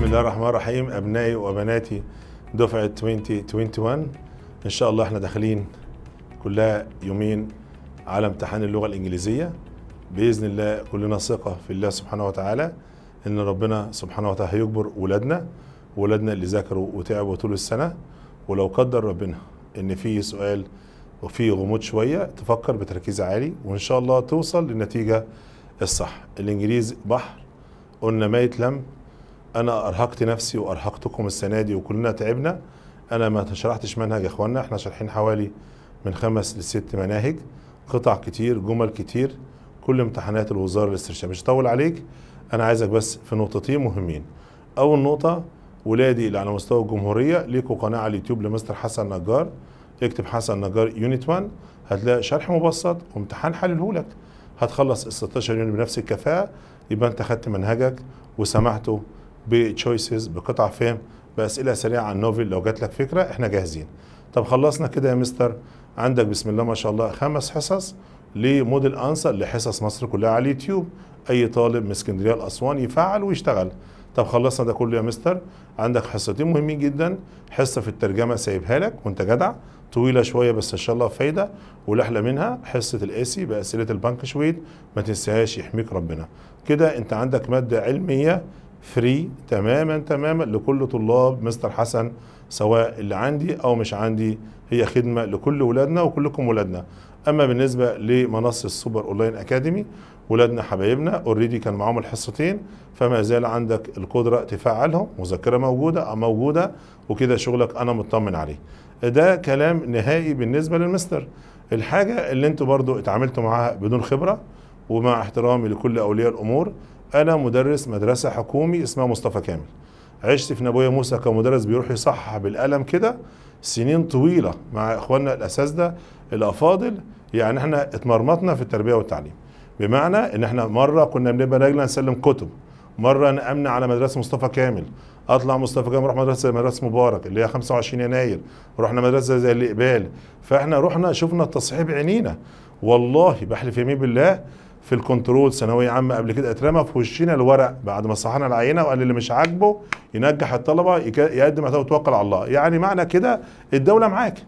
بسم الله الرحمن الرحيم أبنائي وبناتي دفعة 2021 إن شاء الله إحنا داخلين كلها يومين على امتحان اللغة الإنجليزية بإذن الله كلنا ثقة في الله سبحانه وتعالى إن ربنا سبحانه وتعالى هيجبر ولادنا ولادنا اللي ذاكروا وتعبوا طول السنة ولو قدر ربنا إن في سؤال وفي غموض شوية تفكر بتركيز عالي وإن شاء الله توصل للنتيجة الصح الإنجليزي بحر قلنا ما يتلم انا ارهقت نفسي وارهقتكم السنه دي وكلنا تعبنا انا ما شرحتش منهج يا اخوانا احنا شارحين حوالي من خمس لست مناهج قطع كتير جمل كتير كل امتحانات الوزاره الاسترشاد مش هطول عليك انا عايزك بس في نقطتين مهمين اول نقطه ولادي اللي على مستوى الجمهوريه ليكوا قناه على اليوتيوب لمستر حسن نجار اكتب حسن نجار يونت 1 هتلاقي شرح مبسط وامتحان حللهولك هتخلص ال 16 يونيو بنفس الكفاءه يبقى انت خدت منهجك وسمعته بتشويسز بقطع فهم باسئله سريعه عن نوفل لو جات لك فكره احنا جاهزين طب خلصنا كده يا مستر عندك بسم الله ما شاء الله خمس حصص لموديل انسر لحصص مصر كلها على اليوتيوب اي طالب من اسكندريه لاسوان يفعل ويشتغل طب خلصنا ده كله يا مستر عندك حصتين مهمين جدا حصه في الترجمه سايبها لك وانت جدع طويله شويه بس ان شاء الله فايده والاحلى منها حصه الاسي باسئله البنك شويد ما تنساهاش يحميك ربنا كده انت عندك ماده علميه فري تماما تماما لكل طلاب مستر حسن سواء اللي عندي او مش عندي هي خدمه لكل ولادنا وكلكم ولادنا اما بالنسبه لمنصه سوبر اونلاين اكاديمي ولادنا حبايبنا اوريدي كان معاهم الحصتين فما زال عندك القدره تفعلهم مذكره موجوده آه، موجوده وكده شغلك انا مطمن عليه ده كلام نهائي بالنسبه للمستر الحاجه اللي انتوا برضو اتعاملتوا معاها بدون خبره ومع احترامي لكل اولياء الامور انا مدرس مدرسه حكومي اسمها مصطفى كامل عشت في نابويا موسى كمدرس بيروح يصحح بالقلم كده سنين طويله مع اخواننا الاساتذه الافاضل يعني احنا اتمرمطنا في التربيه والتعليم بمعنى ان احنا مره كنا بنبقى لجنه نسلم كتب مره نامن على مدرسه مصطفى كامل اطلع مصطفى كامل اروح مدرسه مدرسه مبارك اللي هي 25 يناير رحنا مدرسه زي الاقبال فاحنا رحنا شفنا التصحيح بعينينا والله بحلف يمين بالله في الكنترول ثانويه عامه قبل كده اترمى في وشنا الورق بعد ما صحنا العينه وقال اللي مش عاجبه ينجح الطلبه يقدم اعتماد وتوكل على الله يعني معنى كده الدوله معاك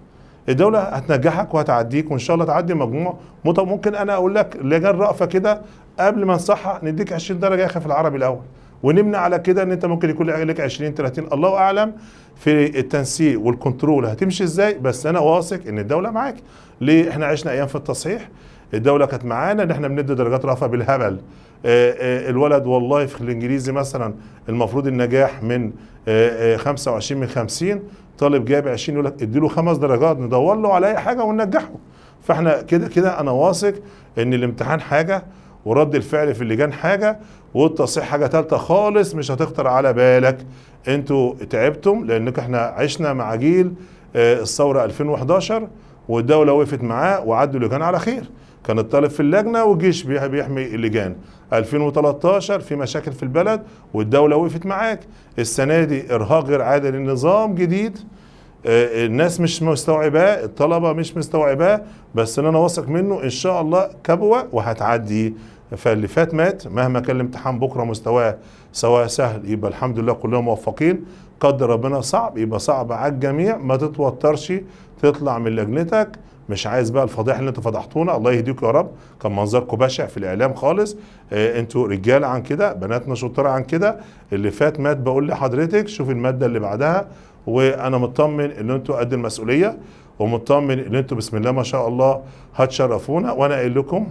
الدوله هتنجحك وهتعديك وان شاء الله تعدي مجموع ممكن انا اقول لك لجان رأفه كده قبل ما نصحح نديك 20 درجه يا اخي في العربي الاول ونمنع على كده ان انت ممكن يكون لك 20 30 الله اعلم في التنسيق والكنترول هتمشي ازاي بس انا واثق ان الدوله معاك ليه احنا عشنا ايام في التصحيح الدوله كانت معانا ان احنا بندي درجات رفع بالهبل آه، آه، الولد والله في الانجليزي مثلا المفروض النجاح من 25 آه، من 50 طالب جاب 20 يقول لك ادي له خمس درجات ندور له على اي حاجه وننجحه فاحنا كده كده انا واثق ان الامتحان حاجه ورد الفعل في اللجان حاجه والتصحيح حاجه ثالثه خالص مش هتخطر على بالك انتوا تعبتم لانك احنا عشنا مع جيل الثوره 2011 والدوله وقفت معاه وعدوا اللجان على خير كان الطالب في اللجنه والجيش بيحمي اللجان 2013 في مشاكل في البلد والدوله وقفت معاك السنه دي ارهاق غير عادي للنظام جديد آه، الناس مش مستوعباه الطلبه مش مستوعباه بس اللي انا واثق منه ان شاء الله كبوه وهتعدي فاللي فات مات مهما كان الامتحان بكره مستواه سواء سهل يبقى الحمد لله كلنا موفقين قدر ربنا صعب يبقى صعب على الجميع ما تتوترش تطلع من لجنتك مش عايز بقى الفضيحه اللي انتوا فضحتونا الله يهديكم يا رب كان منظركم بشع في الاعلام خالص اه انتوا رجاله عن كده بناتنا شطار عن كده اللي فات مات بقول لحضرتك شوف الماده اللي بعدها وانا مطمن ان انتوا قد المسؤوليه ومطمن ان انتوا بسم الله ما شاء الله هتشرفونا وانا قايل لكم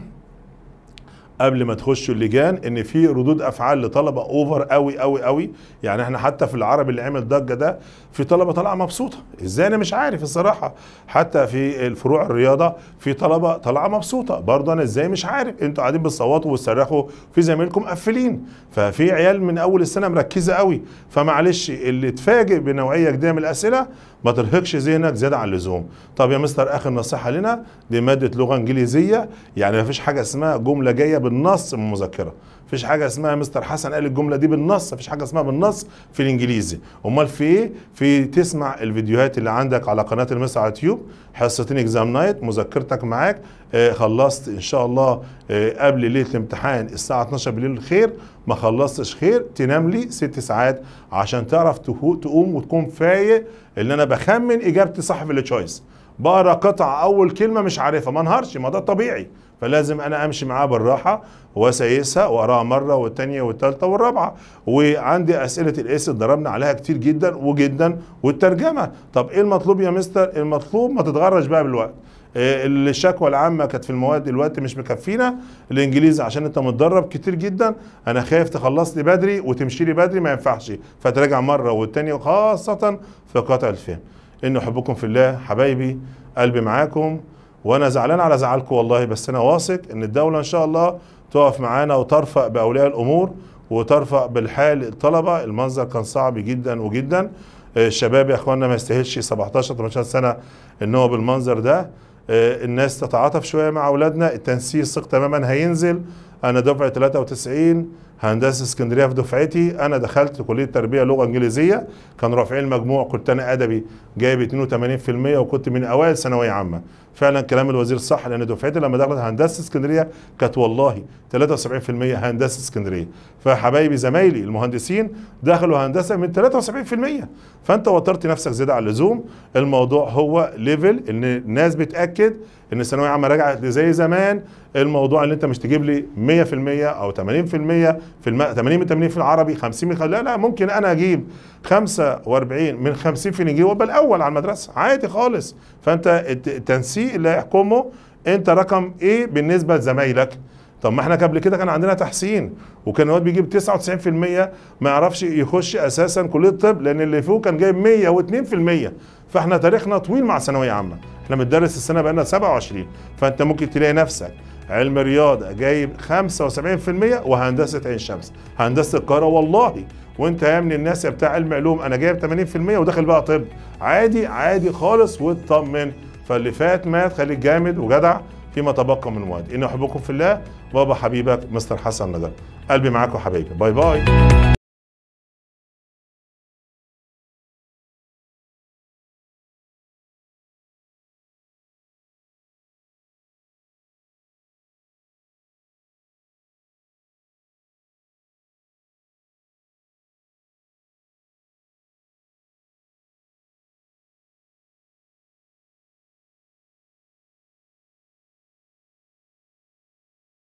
قبل ما تخشوا اللجان ان في ردود افعال لطلبه اوفر قوي قوي قوي يعني احنا حتى في العربي اللي عمل ضجه ده في طلبه طالعه مبسوطه ازاي انا مش عارف الصراحه حتى في الفروع الرياضه في طلبه طالعه مبسوطه برضه انا ازاي مش عارف انتوا قاعدين بتصوتوا وتصرخوا في زمايلكم قافلين ففي عيال من اول السنه مركزه قوي فمعلش اللي اتفاجئ بنوعيه جديده من الاسئله ما ترهقش ذهنك زياده عن اللزوم طب يا مستر اخر نصيحه لنا دي ماده لغه انجليزيه يعني ما فيش حاجه اسمها جمله جايه بالنص من مذكره مفيش حاجه اسمها مستر حسن قال الجمله دي بالنص مفيش حاجه اسمها بالنص في الانجليزي امال في ايه في تسمع الفيديوهات اللي عندك على قناه المس على اليوتيوب حصتين اكزام نايت مذكرتك معاك آه خلصت ان شاء الله آه قبل ليله الامتحان الساعه 12 بالليل خير ما خلصتش خير تنام لي ست ساعات عشان تعرف تقوم وتكون فايق اللي انا بخمن اجابتي صح في التشويس بقرا قطع اول كلمه مش عارفها ما انهارش ما ده طبيعي فلازم انا امشي معاه بالراحه واسيسها واقراها مره والثانيه والثالثه والرابعه وعندي اسئله الاس ضربنا عليها كتير جدا وجدا والترجمه طب ايه المطلوب يا مستر المطلوب ما تتغرش بقى بالوقت آه، الشكوى العامه كانت في المواد دلوقتي مش مكفينا الانجليزي عشان انت متدرب كتير جدا انا خايف تخلص لي بدري وتمشي لي بدري ما ينفعش فتراجع مره والتانيه وخاصه في قطع الفهم انه حبكم في الله حبايبي قلبي معاكم وانا زعلان على زعلكم والله بس انا واثق ان الدوله ان شاء الله تقف معانا وترفق باولياء الامور وترفق بالحال الطلبه المنظر كان صعب جدا وجدا آه، الشباب يا اخواننا ما يستاهلش 17 18 سنه ان هو بالمنظر ده آه، الناس تتعاطف شويه مع اولادنا التنسيق ثق تماما هينزل انا دفعه 93 هندسه اسكندريه في دفعتي انا دخلت كليه تربيه لغه انجليزيه كان رافعين المجموع كنت انا ادبي جايب 82% وكنت من اوائل ثانويه عامه فعلا كلام الوزير صح لان دفعتي لما دخلت هندسه اسكندريه كانت والله 73% هندسه اسكندريه فحبايبي زمايلي المهندسين دخلوا هندسه من 73% فانت وترت نفسك زياده عن اللزوم الموضوع هو ليفل ان الناس بتاكد ان الثانويه عامه رجعت زي زمان الموضوع ان انت مش تجيب لي 100% او 80% في الم... 80 من 80 في العربي 50 من لا لا ممكن انا اجيب 45 من 50 في الانجليزي وابقى الاول على المدرسه عادي خالص فانت التنسيق اللي هيحكمه انت رقم ايه بالنسبه لزمايلك طب ما احنا قبل كده كان عندنا تحسين وكان الواد بيجيب 99% ما يعرفش يخش اساسا كليه الطب لان اللي فوق كان جايب 102% فاحنا تاريخنا طويل مع ثانويه عامه احنا بندرس السنه بقالنا 27 فانت ممكن تلاقي نفسك علم رياضه جايب 75% وهندسه عين شمس هندسه القاهره والله وانت يا من الناس يا بتاع علم علوم انا جايب 80% وداخل بقى طب عادي عادي خالص واطمن فاللي فات مات خليك جامد وجدع فيما تبقى من مواد ان احبكم في الله بابا حبيبك مستر حسن نجار قلبي معاكم حبايبي باي باي